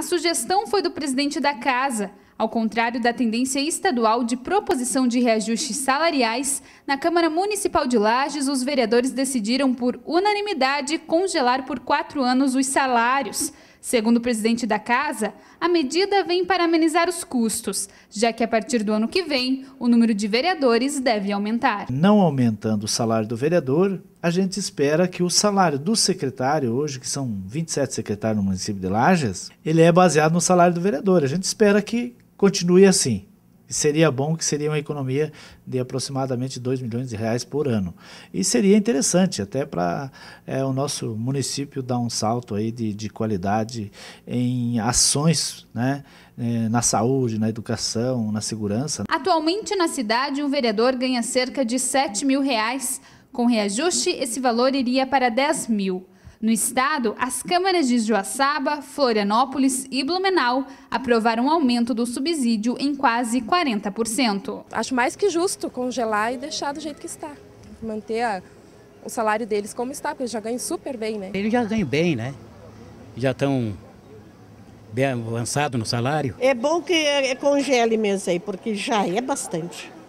A sugestão foi do presidente da Casa, ao contrário da tendência estadual de proposição de reajustes salariais, na Câmara Municipal de Lages, os vereadores decidiram por unanimidade congelar por quatro anos os salários. Segundo o presidente da casa, a medida vem para amenizar os custos, já que a partir do ano que vem o número de vereadores deve aumentar. Não aumentando o salário do vereador, a gente espera que o salário do secretário, hoje, que são 27 secretários no município de Lages, ele é baseado no salário do vereador. A gente espera que continue assim. seria bom que seria uma economia de aproximadamente 2 milhões de reais por ano. E seria interessante até para é, o nosso município dar um salto aí de, de qualidade em ações né, é, na saúde, na educação, na segurança. Atualmente na cidade, um vereador ganha cerca de 7 mil reais com reajuste, esse valor iria para 10 mil. No estado, as câmaras de Joaçaba, Florianópolis e Blumenau aprovaram um aumento do subsídio em quase 40%. Acho mais que justo congelar e deixar do jeito que está. Manter a, o salário deles como está, porque eles já ganham super bem, né? Eles já ganham bem, né? Já estão bem avançados no salário. É bom que é, congele mesmo aí, porque já é bastante.